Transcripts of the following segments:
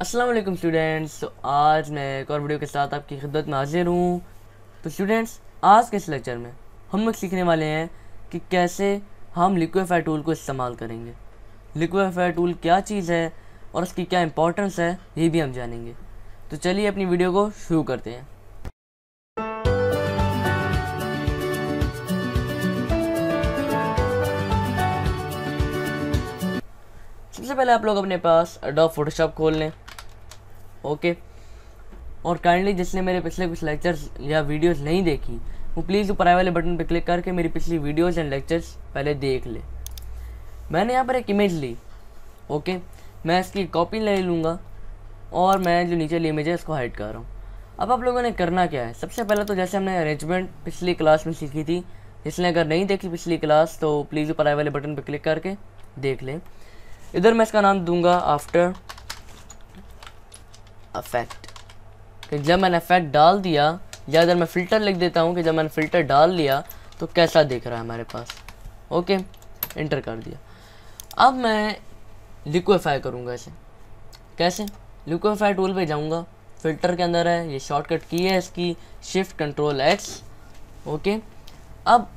Aslam students तो आज मैं एक और वीडियो के साथ आपकी खिदत में हाजिर हूँ तो स्टूडेंट्स आज के इस लेक्चर में हम लोग सीखने वाले हैं कि कैसे हम लिक्विफाई टूल को इस्तेमाल करेंगे लिक्विफाई टूल क्या चीज़ है और उसकी क्या इंपॉर्टेंस है ये भी हम जानेंगे तो चलिए अपनी वीडियो को शुरू करते हैं सबसे पहले आप लोग अपने पास अडोब फोटोशॉप खोल लें ओके और काइंडली जिसने मेरे पिछले कुछ लेक्चर्स या वीडियोस नहीं देखी वो प्लीज़ ऊपर आए वाले बटन पर क्लिक करके मेरी पिछली वीडियोस एंड लेक्चर्स पहले देख ले मैंने यहाँ पर एक इमेज ली ओके मैं इसकी कॉपी ले लूँगा और मैं जो नीचे ली इमेज है इसको हाइड कर रहा हूँ अब आप लोगों ने करना क्या है सबसे पहले तो जैसे हमने अरेंजमेंट पिछली क्लास में सीखी थी जिसने अगर नहीं देखी पिछली क्लास तो प्लीज़ ऊपर आए वाले बटन पर क्लिक करके देख लें इधर मैं इसका नाम दूंगा आफ्टर अफेक्ट कि जब मैंने अफेक्ट डाल दिया या अगर मैं फ़िल्टर लिख देता हूँ कि जब मैंने फ़िल्टर डाल लिया तो कैसा देख रहा है हमारे पास ओके इंटर कर दिया अब मैं लिक्विफाई करूँगा इसे कैसे लिक्विफाई टूल पे जाऊँगा फ़िल्टर के अंदर है ये शॉर्टकट की है इसकी शिफ्ट कंट्रोल एक्स ओके अब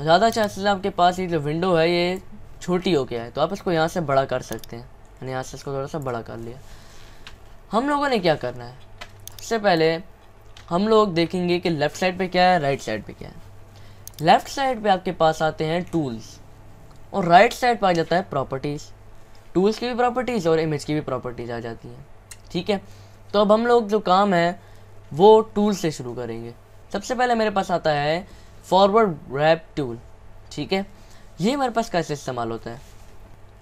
ज़्यादा चांसेस आपके पास ये जो विंडो है ये छोटी हो गया है तो आप इसको यहाँ से बड़ा कर सकते हैं मैंने यहाँ से इसको थोड़ा सा बड़ा कर लिया हम लोगों ने क्या करना है सबसे पहले हम लोग देखेंगे कि लेफ़्ट साइड पे क्या है राइट साइड पे क्या है लेफ़्ट साइड पे आपके पास आते हैं टूल्स और राइट साइड पे आ जाता है प्रॉपर्टीज़ टूल्स की भी प्रॉपर्टीज़ और इमेज की भी प्रॉपर्टीज़ आ जाती हैं ठीक है तो अब हम लोग जो काम है वो टूल से शुरू करेंगे सबसे पहले मेरे पास आता है फॉरवर्ड रैप टूल ठीक है ये हमारे पास कैसे इस्तेमाल होता है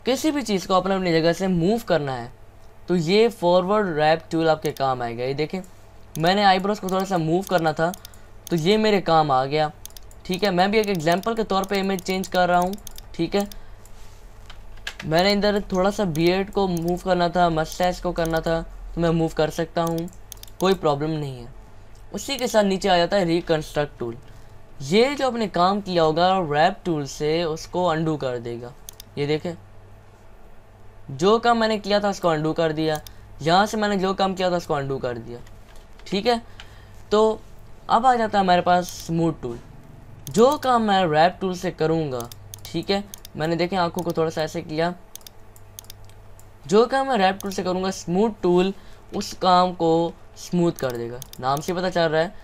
किसी भी चीज़ को अपने अपनी जगह से मूव करना है तो ये फॉरवर्ड रैप टूल आपके काम आएगा ये देखें मैंने आईब्रोज को थोड़ा सा मूव करना था तो ये मेरे काम आ गया ठीक है मैं भी एक एग्जाम्पल के तौर पे इमेज चेंज कर रहा हूँ ठीक है मैंने इधर थोड़ा सा बियड को मूव करना था मस्टैच को करना था तो मैं मूव कर सकता हूँ कोई प्रॉब्लम नहीं है उसी के साथ नीचे आ जाता है रिकन्स्ट्रक्ट टूल ये जो आपने काम किया होगा रैप टूल से उसको अंडू कर देगा ये देखें जो काम मैंने किया था उसको अंडू कर दिया यहाँ से मैंने जो काम किया था उसको अंडू कर दिया ठीक है तो अब आ जाता है मेरे पास स्मूथ टूल जो काम मैं रैप टूल से करूँगा ठीक है मैंने देखें आँखों को थोड़ा सा ऐसे किया जो काम मैं रैप टूल से करूँगा स्मूथ टूल उस काम को स्मूथ कर देगा नाम से पता चल रहा है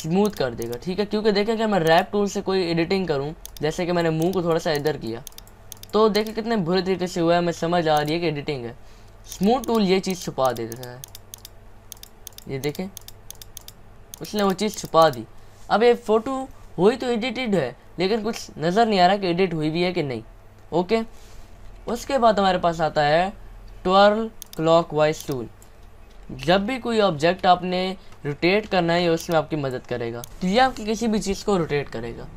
स्मूथ कर देगा ठीक है क्योंकि देखें कि मैं रैप टूल से कोई एडिटिंग करूं जैसे कि मैंने मुंह को थोड़ा सा इधर किया तो देखें कितने बुरे तरीके से हुआ है हमें समझ आ रही है कि एडिटिंग है स्मूथ टूल ये चीज़ छुपा देता है ये देखें उसने वो चीज़ छुपा दी अब ये फ़ोटो हुई तो एडिटेड है लेकिन कुछ नज़र नहीं आ रहा कि एडिट हुई भी है कि नहीं ओके उसके बाद हमारे पास आता है ट्वेल्व क्लॉक वाइज टूल जब भी कोई ऑब्जेक्ट आपने रोटेट करना है उसमें आपकी मदद करेगा तो ये आपकी किसी भी चीज़ को रोटेट करेगा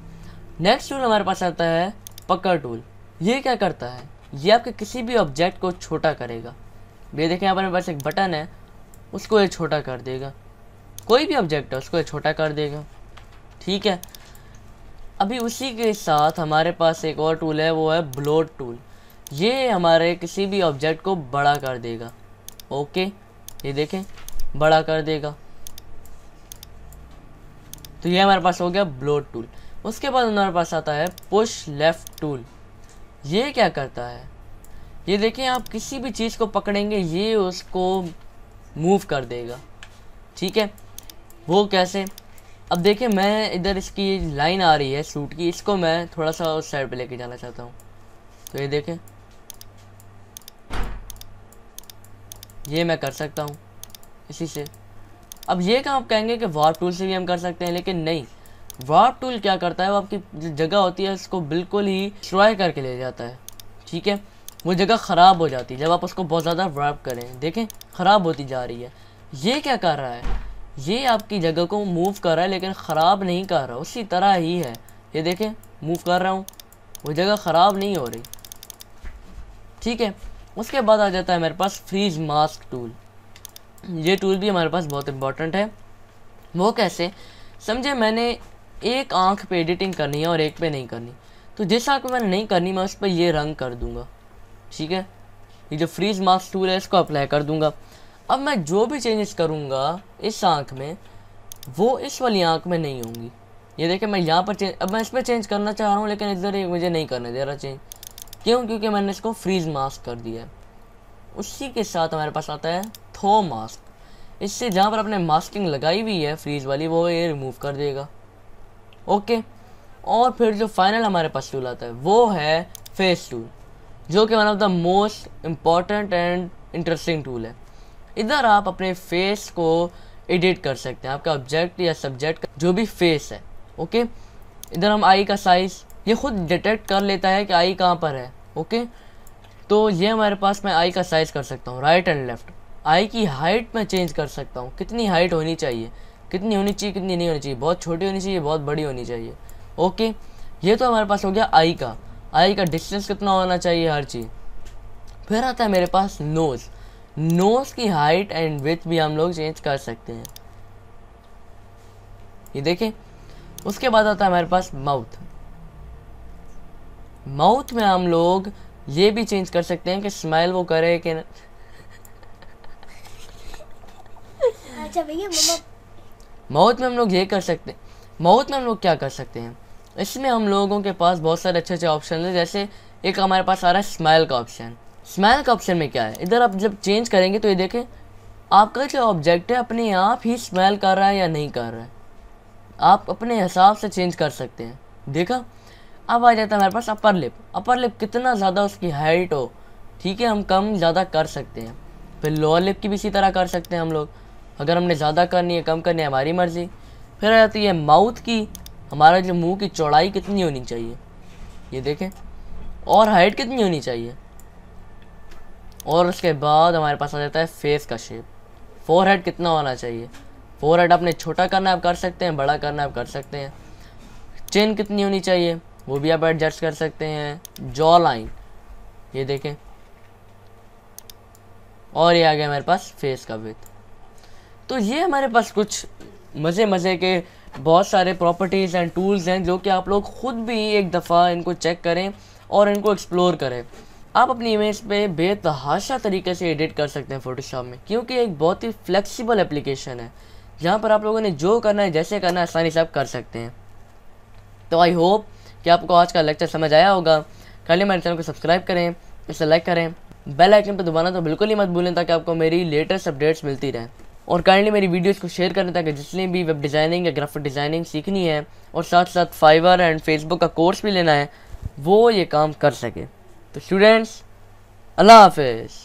नेक्स्ट टूल हमारे पास आता है पकड़ टूल ये क्या करता है ये आपके किसी भी ऑब्जेक्ट को छोटा करेगा ये देखें यहाँ पर बस एक बटन है उसको ये छोटा कर देगा कोई भी ऑब्जेक्ट है उसको ये छोटा कर देगा ठीक है अभी उसी के साथ हमारे पास एक और टूल है वो है ब्लोड टूल ये हमारे किसी भी ऑब्जेक्ट को बड़ा कर देगा ओके ये देखें बड़ा कर देगा तो ये हमारे पास हो गया ब्लोड टूल उसके बाद हमारे पास आता है पुश लेफ़्ट टूल ये क्या करता है ये देखें आप किसी भी चीज़ को पकड़ेंगे ये उसको मूव कर देगा ठीक है वो कैसे अब देखें मैं इधर इसकी लाइन आ रही है सूट की इसको मैं थोड़ा सा उस साइड पे लेके जाना चाहता हूँ तो ये देखें ये मैं कर सकता हूँ इसी से अब ये काम कहेंगे कि वार टूल से भी हम कर सकते हैं लेकिन नहीं वार्प टूल क्या करता है वो आपकी जगह होती है इसको बिल्कुल ही स्ट्रॉय करके ले जाता है ठीक है वो जगह ख़राब हो जाती है जब आप उसको बहुत ज़्यादा वार्प करें देखें ख़राब होती जा रही है ये क्या कर रहा है ये आपकी जगह को मूव कर रहा है लेकिन ख़राब नहीं कर रहा उसी तरह ही है ये देखें मूव कर रहा हूँ वो जगह ख़राब नहीं हो रही ठीक है उसके बाद आ जाता है मेरे पास फ्रीज मास्क टूल ये टूल भी हमारे पास बहुत इम्पोर्टेंट है वो कैसे समझे मैंने एक आंख पे एडिटिंग करनी है और एक पे नहीं करनी तो जिस आँख पे मैंने नहीं करनी मैं उस पर ये रंग कर दूंगा ठीक है ये जो फ्रीज मास्क टूल है इसको अप्लाई कर दूंगा अब मैं जो भी चेंजेस करूँगा इस आँख में वो इस वाली आँख में नहीं होंगी ये देखिए मैं यहाँ पर चेंज अब मैं इस पर चेंज करना चाह रहा हूँ लेकिन इधर ये मुझे नहीं करने दे रहा चेंज क्यों क्योंकि मैंने इसको फ्रीज मास्क कर दिया है उसी के साथ हमारे पास आता है थो मास्क इससे जहाँ पर आपने मास्किंग लगाई हुई है फ्रीज वाली वो ये रिमूव कर देगा ओके और फिर जो फाइनल हमारे पास टूल आता है वो है फेस टूल जो कि one of the most important and interesting tool है इधर आप अपने फेस को एडिट कर सकते हैं आपका ऑब्जेक्ट या सब्जेक्ट का जो भी फेस है ओके इधर हम आई का साइज़ ये खुद डिटेक्ट कर लेता है कि आई कहाँ पर है ओके तो ये हमारे पास मैं आई का साइज़ कर सकता हूँ राइट एंड लेफ़्ट आई की हाइट मैं चेंज कर सकता हूँ कितनी हाइट होनी चाहिए कितनी होनी चाहिए कितनी नहीं होनी चाहिए बहुत छोटी होनी चाहिए बहुत बड़ी होनी चाहिए ओके ये तो हमारे पास हो गया आई का आई का डिस्टेंस कितना होना चाहिए हर चीज़ फिर आता है मेरे पास नोज़ नोज़ की हाइट एंड विथ भी हम लोग चेंज कर सकते हैं ये देखें उसके बाद आता है हमारे पास माउथ माउथ में हम लोग ये भी चेंज कर सकते हैं कि स्माइल वो करे कि अच्छा भैया मम्मा मौत में हम लोग ये कर सकते हैं मौत में हम लोग क्या कर सकते हैं इसमें हम लोगों के पास बहुत सारे अच्छे अच्छे ऑप्शन हैं जैसे एक हमारे पास आ रहा है स्माइल का ऑप्शन स्माइल का ऑप्शन में क्या है इधर आप जब चेंज करेंगे तो ये देखें आपका जो ऑब्जेक्ट है अपने आप ही स्माइल कर रहा है या नहीं कर रहा है आप अपने हिसाब से चेंज कर सकते हैं देखा अब आ जाता है हमारे पास अपर लिप अपर लिप कितना ज़्यादा उसकी हाइट हो ठीक है हम कम ज़्यादा कर सकते हैं फिर लोअर लिप की भी इसी तरह कर सकते हैं हम लोग अगर हमने ज़्यादा करनी है कम करनी है हमारी मर्ज़ी फिर आ जाती है माउथ की हमारा जो मुंह की चौड़ाई कितनी होनी चाहिए ये देखें और हाइट कितनी होनी चाहिए और उसके बाद हमारे पास आ जाता है फेस का शेप फोर हेड कितना होना चाहिए फोर हेड आपने छोटा करना आप कर सकते हैं बड़ा करना आप कर सकते हैं चेन कितनी होनी चाहिए वो भी आप एडजस्ट कर सकते हैं जॉ लाइन ये देखें और ये आ गया हमारे पास फेस का विथ तो ये हमारे पास कुछ मज़े मज़े के बहुत सारे प्रॉपर्टीज़ एंड टूल्स हैं जो कि आप लोग ख़ुद भी एक दफ़ा इनको चेक करें और इनको एक्सप्लोर करें आप अपनी इमेज पे बेतहाशा तरीके से एडिट कर सकते हैं फोटोशॉप में क्योंकि एक बहुत ही फ्लेक्सिबल एप्लीकेशन है जहाँ पर आप लोगों ने जो करना है जैसे करना है आसानी से आप कर सकते हैं तो आई होप कि आपको आज का लेक्चर समझ आया होगा खाली मेरे चैनल को सब्सक्राइब करें इसे लाइक करें बेल आइकन पर दबाना तो बिल्कुल ही मत भूलें ताकि आपको मेरी लेटेस्ट अपडेट्स मिलती रहें और काइंडली मेरी वीडियोस को शेयर करें ताकि जिसने भी वेब डिज़ाइनिंग या ग्राफिक डिज़ाइनिंग सीखनी है और साथ साथ फाइवर एंड फेसबुक का कोर्स भी लेना है वो ये काम कर सके तो स्टूडेंट्स अल्लाह हाफिज़